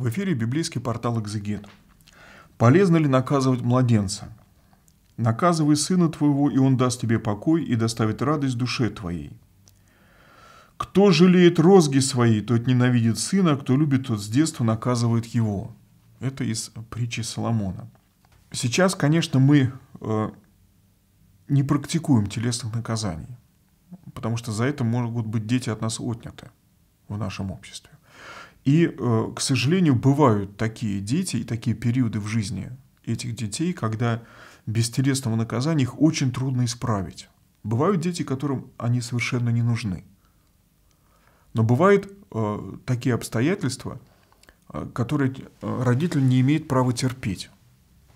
В эфире библейский портал «Экзегет». Полезно ли наказывать младенца? Наказывай сына твоего, и он даст тебе покой и доставит радость душе твоей. Кто жалеет розги свои, тот ненавидит сына, а кто любит, тот с детства наказывает его. Это из притчи Соломона. Сейчас, конечно, мы э, не практикуем телесных наказаний, потому что за это могут быть дети от нас отняты в нашем обществе. И, э, к сожалению, бывают такие дети и такие периоды в жизни этих детей, когда без телесного наказания их очень трудно исправить. Бывают дети, которым они совершенно не нужны. Но бывают э, такие обстоятельства, э, которые э, родитель не имеет права терпеть.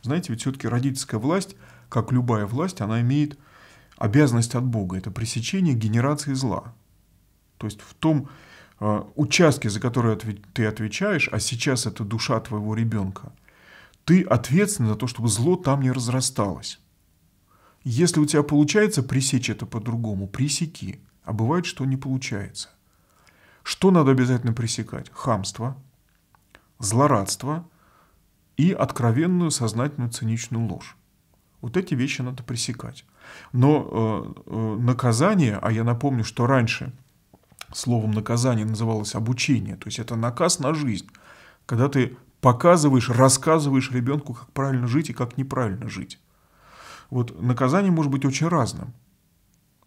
Знаете, ведь все-таки родительская власть, как любая власть, она имеет обязанность от Бога. Это пресечение генерации зла. То есть в том Э, участки, за которые ты отвечаешь, а сейчас это душа твоего ребенка, ты ответственен за то, чтобы зло там не разрасталось. Если у тебя получается пресечь это по-другому, пресеки. А бывает, что не получается. Что надо обязательно пресекать? Хамство, злорадство и откровенную, сознательную, циничную ложь. Вот эти вещи надо пресекать. Но э, э, наказание, а я напомню, что раньше – словом наказание называлось обучение, то есть это наказ на жизнь, когда ты показываешь, рассказываешь ребенку, как правильно жить и как неправильно жить. Вот наказание может быть очень разным.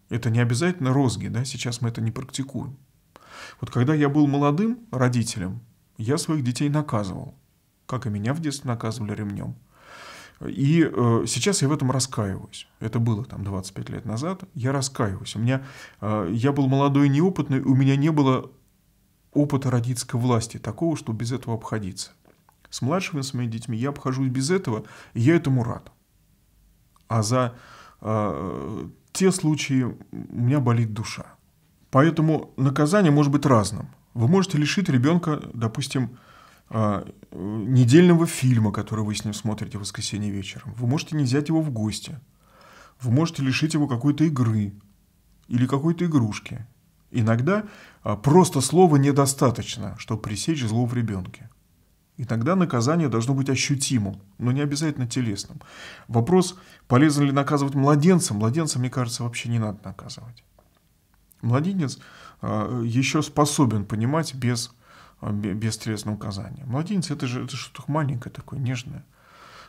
Это не обязательно розги, да, сейчас мы это не практикуем. Вот когда я был молодым родителем, я своих детей наказывал, как и меня в детстве наказывали ремнем – и э, сейчас я в этом раскаиваюсь. Это было там 25 лет назад. Я раскаиваюсь. У меня, э, я был молодой и неопытный, у меня не было опыта родительской власти, такого, чтобы без этого обходиться. С младшими, с моими детьми я обхожусь без этого, и я этому рад. А за э, те случаи у меня болит душа. Поэтому наказание может быть разным. Вы можете лишить ребенка, допустим, а, недельного фильма, который вы с ним смотрите в воскресенье вечером. Вы можете не взять его в гости. Вы можете лишить его какой-то игры или какой-то игрушки. Иногда а, просто слова недостаточно, чтобы пресечь зло в ребенке. Иногда наказание должно быть ощутимым, но не обязательно телесным. Вопрос, полезно ли наказывать младенца. Младенца, мне кажется, вообще не надо наказывать. Младенец а, еще способен понимать без без телесного указания. Младенец это же это что-то маленькое такое, нежное,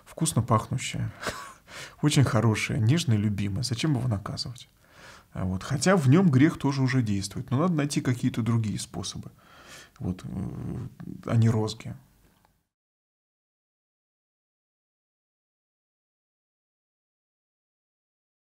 вкусно пахнущее, очень хорошее, нежное, любимое. Зачем его наказывать? А вот. Хотя в нем грех тоже уже действует, но надо найти какие-то другие способы, вот, э, а не розги.